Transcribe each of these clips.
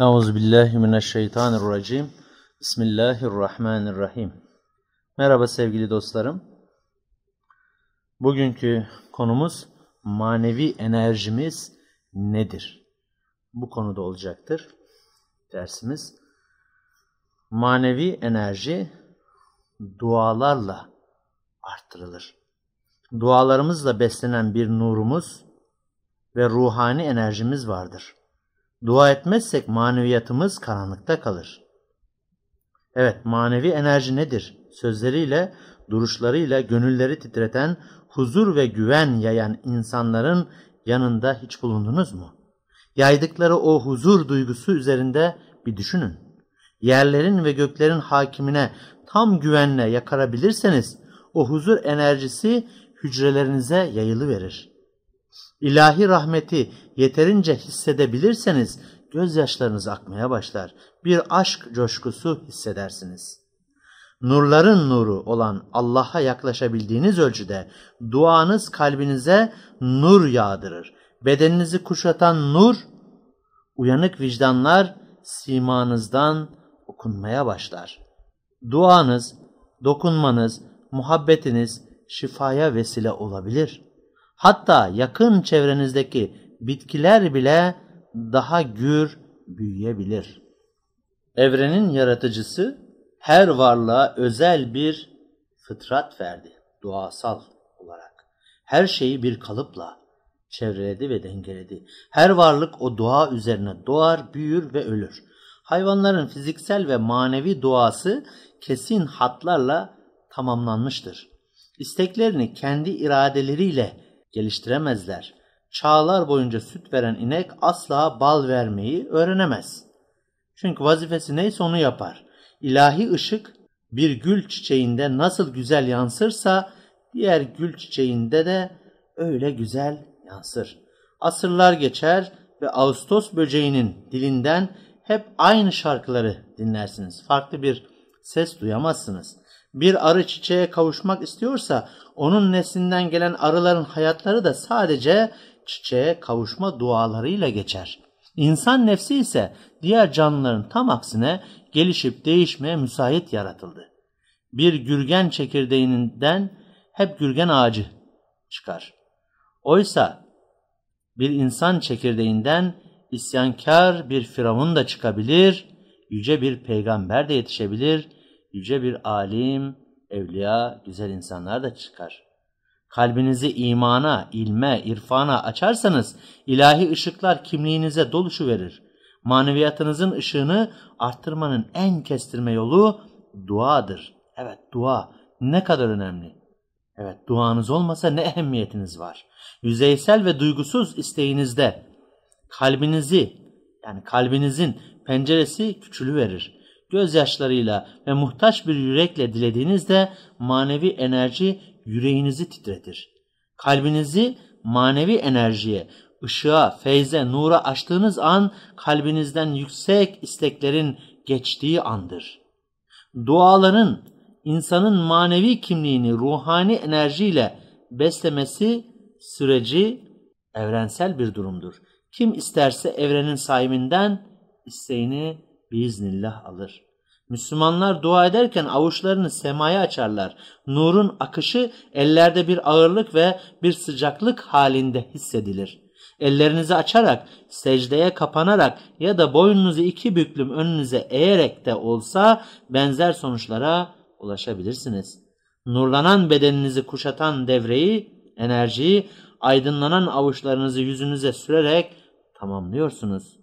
Euzubillahimineşşeytanirracim. Bismillahirrahmanirrahim. Merhaba sevgili dostlarım. Bugünkü konumuz manevi enerjimiz nedir? Bu konuda olacaktır dersimiz. Manevi enerji dualarla arttırılır. Dualarımızla beslenen bir nurumuz ve ruhani enerjimiz vardır.'' Dua etmezsek maneviyatımız karanlıkta kalır. Evet, manevi enerji nedir? Sözleriyle, duruşlarıyla gönülleri titreten, huzur ve güven yayan insanların yanında hiç bulundunuz mu? Yaydıkları o huzur duygusu üzerinde bir düşünün. Yerlerin ve göklerin hakimine tam güvenle yakarabilirseniz o huzur enerjisi hücrelerinize yayılı verir. İlahi rahmeti yeterince hissedebilirseniz gözyaşlarınız akmaya başlar. Bir aşk coşkusu hissedersiniz. Nurların nuru olan Allah'a yaklaşabildiğiniz ölçüde duanız kalbinize nur yağdırır. Bedeninizi kuşatan nur, uyanık vicdanlar simanızdan okunmaya başlar. Duanız, dokunmanız, muhabbetiniz şifaya vesile olabilir.'' Hatta yakın çevrenizdeki bitkiler bile daha gür büyüyebilir. Evrenin yaratıcısı her varlığa özel bir fıtrat verdi doğasal olarak. Her şeyi bir kalıpla çevreledi ve dengeledi. Her varlık o doğa üzerine doğar, büyür ve ölür. Hayvanların fiziksel ve manevi doğası kesin hatlarla tamamlanmıştır. İsteklerini kendi iradeleriyle geliştiremezler. Çağlar boyunca süt veren inek asla bal vermeyi öğrenemez. Çünkü vazifesi neyse onu yapar. İlahi ışık bir gül çiçeğinde nasıl güzel yansırsa diğer gül çiçeğinde de öyle güzel yansır. Asırlar geçer ve Ağustos böceğinin dilinden hep aynı şarkıları dinlersiniz. Farklı bir ses duyamazsınız. Bir arı çiçeğe kavuşmak istiyorsa onun neslinden gelen arıların hayatları da sadece çiçeğe kavuşma dualarıyla geçer. İnsan nefsi ise diğer canlıların tam aksine gelişip değişmeye müsait yaratıldı. Bir gürgen çekirdeğinden hep gürgen ağacı çıkar. Oysa bir insan çekirdeğinden isyankar bir firavun da çıkabilir, yüce bir peygamber de yetişebilir.'' yüce bir alim, evliya, güzel insanlar da çıkar. Kalbinizi imana, ilme, irfana açarsanız ilahi ışıklar kimliğinize doluşu verir. Maneviyatınızın ışığını arttırmanın en kestirme yolu duadır. Evet dua ne kadar önemli. Evet duanız olmasa ne ehemmiyetiniz var. Yüzeysel ve duygusuz isteğinizde kalbinizi yani kalbinizin penceresi küçülü verir gözyaşlarıyla ve muhtaç bir yürekle dilediğinizde manevi enerji yüreğinizi titretir. Kalbinizi manevi enerjiye, ışığa, feyze, nura açtığınız an kalbinizden yüksek isteklerin geçtiği andır. Duaların insanın manevi kimliğini ruhani enerjiyle beslemesi süreci evrensel bir durumdur. Kim isterse evrenin sahibinden isteğini biiznillah alır. Müslümanlar dua ederken avuçlarını semaya açarlar. Nurun akışı ellerde bir ağırlık ve bir sıcaklık halinde hissedilir. Ellerinizi açarak, secdeye kapanarak ya da boynunuzu iki büklüm önünüze eğerek de olsa benzer sonuçlara ulaşabilirsiniz. Nurlanan bedeninizi kuşatan devreyi, enerjiyi, aydınlanan avuçlarınızı yüzünüze sürerek tamamlıyorsunuz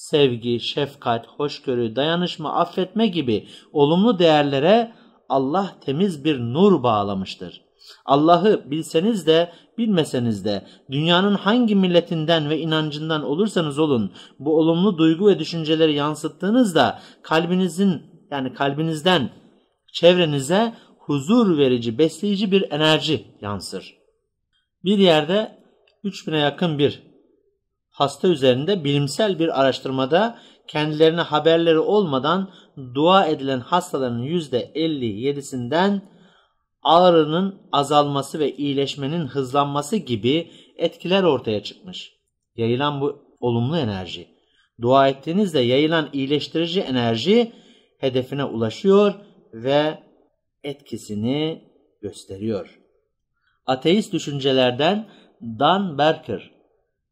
sevgi, şefkat, hoşgörü, dayanışma, affetme gibi olumlu değerlere Allah temiz bir nur bağlamıştır. Allah'ı bilseniz de bilmeseniz de dünyanın hangi milletinden ve inancından olursanız olun bu olumlu duygu ve düşünceleri yansıttığınızda kalbinizin yani kalbinizden çevrenize huzur verici, besleyici bir enerji yansır. Bir yerde 3000'e yakın bir hasta üzerinde bilimsel bir araştırmada kendilerine haberleri olmadan dua edilen hastaların %57'sinden ağrının azalması ve iyileşmenin hızlanması gibi etkiler ortaya çıkmış. Yayılan bu olumlu enerji. Dua ettiğinizde yayılan iyileştirici enerji hedefine ulaşıyor ve etkisini gösteriyor. Ateist düşüncelerden Dan Berker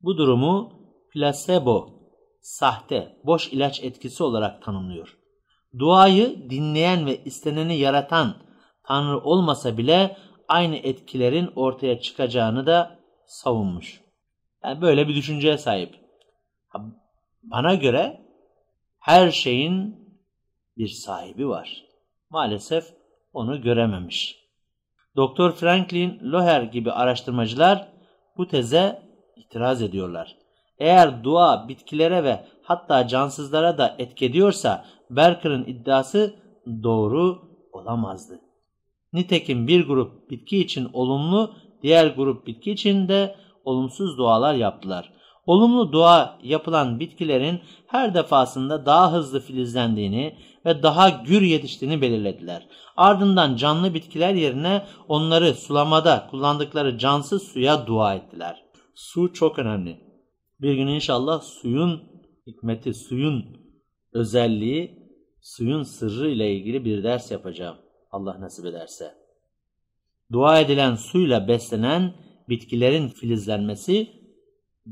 bu durumu plasebo, sahte, boş ilaç etkisi olarak tanımlıyor. Duayı dinleyen ve isteneni yaratan Tanrı olmasa bile aynı etkilerin ortaya çıkacağını da savunmuş. Yani böyle bir düşünceye sahip. Bana göre her şeyin bir sahibi var. Maalesef onu görememiş. Doktor Franklin Loher gibi araştırmacılar bu teze itiraz ediyorlar. Eğer dua bitkilere ve hatta cansızlara da etkediyorsa Berker'ın iddiası doğru olamazdı. Nitekim bir grup bitki için olumlu, diğer grup bitki için de olumsuz dualar yaptılar. Olumlu dua yapılan bitkilerin her defasında daha hızlı filizlendiğini ve daha gür yetiştiğini belirlediler. Ardından canlı bitkiler yerine onları sulamada kullandıkları cansız suya dua ettiler. Su çok önemli. Bir gün inşallah suyun hikmeti, suyun özelliği, suyun sırrı ile ilgili bir ders yapacağım. Allah nasip ederse. Dua edilen suyla beslenen bitkilerin filizlenmesi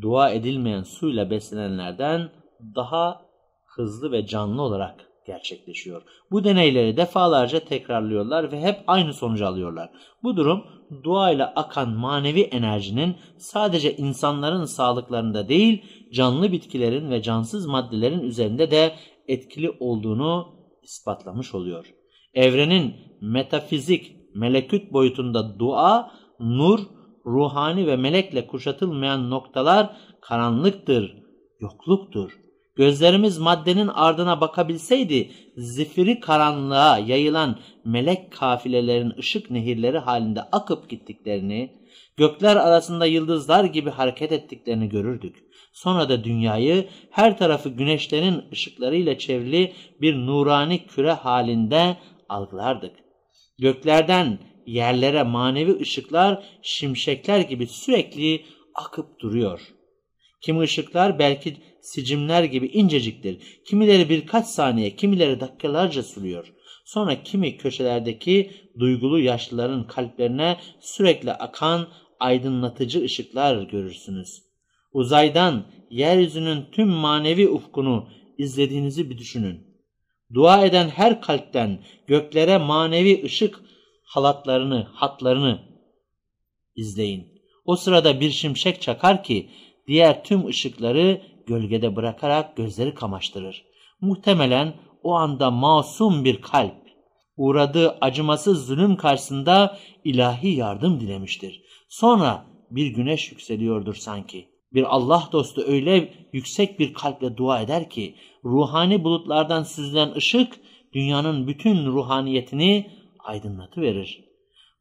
dua edilmeyen suyla beslenenlerden daha hızlı ve canlı olarak gerçekleşiyor. Bu deneyleri defalarca tekrarlıyorlar ve hep aynı sonucu alıyorlar. Bu durum duayla akan manevi enerjinin sadece insanların sağlıklarında değil, canlı bitkilerin ve cansız maddelerin üzerinde de etkili olduğunu ispatlamış oluyor. Evrenin metafizik, meleküt boyutunda dua, nur, ruhani ve melekle kuşatılmayan noktalar karanlıktır, yokluktur. Gözlerimiz maddenin ardına bakabilseydi zifiri karanlığa yayılan melek kafilelerin ışık nehirleri halinde akıp gittiklerini, gökler arasında yıldızlar gibi hareket ettiklerini görürdük. Sonra da dünyayı her tarafı güneşlerin ışıklarıyla çevrili bir nurani küre halinde algılardık. Göklerden yerlere manevi ışıklar şimşekler gibi sürekli akıp duruyor.'' Kimi ışıklar belki sicimler gibi inceciktir. Kimileri birkaç saniye, kimileri dakikalarca sürüyor. Sonra kimi köşelerdeki duygulu yaşlıların kalplerine sürekli akan aydınlatıcı ışıklar görürsünüz. Uzaydan yeryüzünün tüm manevi ufkunu izlediğinizi bir düşünün. Dua eden her kalpten göklere manevi ışık halatlarını, hatlarını izleyin. O sırada bir şimşek çakar ki diğer tüm ışıkları gölgede bırakarak gözleri kamaştırır. Muhtemelen o anda masum bir kalp uğradığı acımasız zulüm karşısında ilahi yardım dilemiştir. Sonra bir güneş yükseliyordur sanki. Bir Allah dostu öyle yüksek bir kalple dua eder ki ruhani bulutlardan süzülen ışık dünyanın bütün ruhaniyetini aydınlatıverir.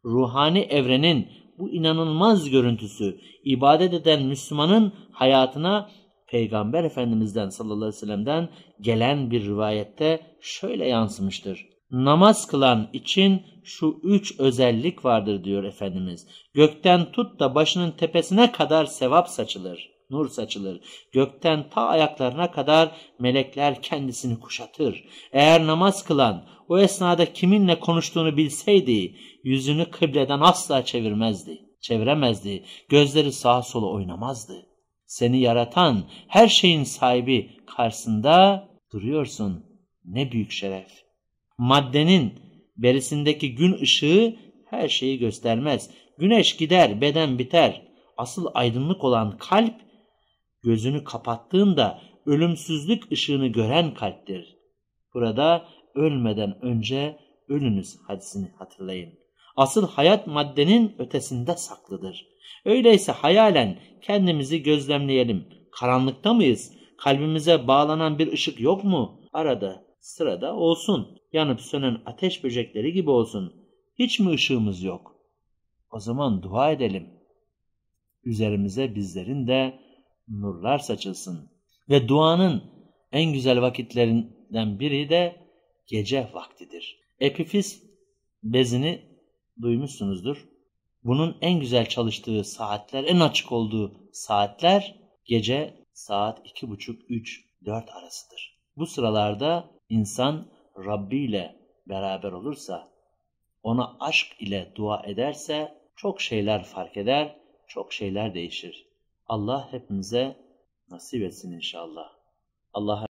Ruhani evrenin bu inanılmaz görüntüsü ibadet eden Müslümanın hayatına Peygamber Efendimiz'den sallallahu aleyhi ve sellem'den gelen bir rivayette şöyle yansımıştır. Namaz kılan için şu üç özellik vardır diyor Efendimiz. Gökten tut da başının tepesine kadar sevap saçılır nur saçılır. Gökten ta ayaklarına kadar melekler kendisini kuşatır. Eğer namaz kılan o esnada kiminle konuştuğunu bilseydi yüzünü kıbleden asla çevirmezdi. Çeviremezdi. Gözleri sağa sola oynamazdı. Seni yaratan her şeyin sahibi karşısında duruyorsun. Ne büyük şeref. Maddenin berisindeki gün ışığı her şeyi göstermez. Güneş gider, beden biter asıl aydınlık olan kalp gözünü kapattığında ölümsüzlük ışığını gören kalptir. Burada ölmeden önce ölünüz hadisini hatırlayın. Asıl hayat maddenin ötesinde saklıdır. Öyleyse hayalen kendimizi gözlemleyelim. Karanlıkta mıyız? Kalbimize bağlanan bir ışık yok mu? Arada sırada olsun. Yanıp sönen ateş böcekleri gibi olsun. Hiç mi ışığımız yok? O zaman dua edelim. Üzerimize bizlerin de nurlar saçılsın. Ve duanın en güzel vakitlerinden biri de gece vaktidir. Epifiz bezini duymuşsunuzdur. Bunun en güzel çalıştığı saatler, en açık olduğu saatler gece saat 2.30-3-4 arasıdır. Bu sıralarda insan Rabbi ile beraber olursa, ona aşk ile dua ederse çok şeyler fark eder, çok şeyler değişir. Allah hepimize nasip etsin inşallah. Allah'a